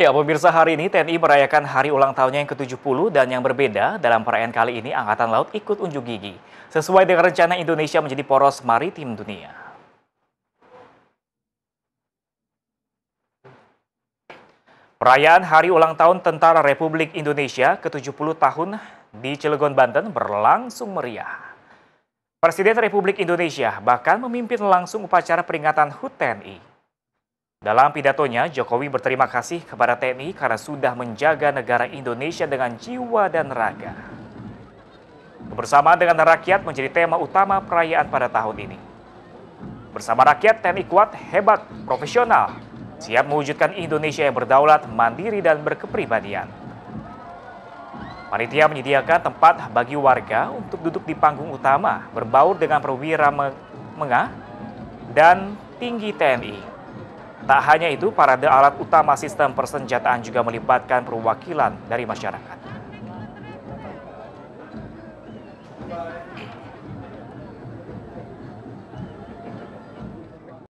Ya, pemirsa hari ini TNI merayakan hari ulang tahunnya yang ke-70 dan yang berbeda dalam perayaan kali ini Angkatan Laut ikut unjuk gigi. Sesuai dengan rencana Indonesia menjadi poros maritim dunia. Perayaan Hari Ulang Tahun Tentara Republik Indonesia ke-70 tahun di Cilegon, Banten berlangsung meriah. Presiden Republik Indonesia bahkan memimpin langsung upacara peringatan HUT TNI dalam pidatonya, Jokowi berterima kasih kepada TNI karena sudah menjaga negara Indonesia dengan jiwa dan raga. Bersama dengan rakyat menjadi tema utama perayaan pada tahun ini. Bersama rakyat, TNI kuat, hebat, profesional, siap mewujudkan Indonesia yang berdaulat, mandiri, dan berkepribadian. Panitia menyediakan tempat bagi warga untuk duduk di panggung utama, berbaur dengan perwira menengah dan tinggi TNI Tak hanya itu, parade alat utama sistem persenjataan juga melibatkan perwakilan dari masyarakat.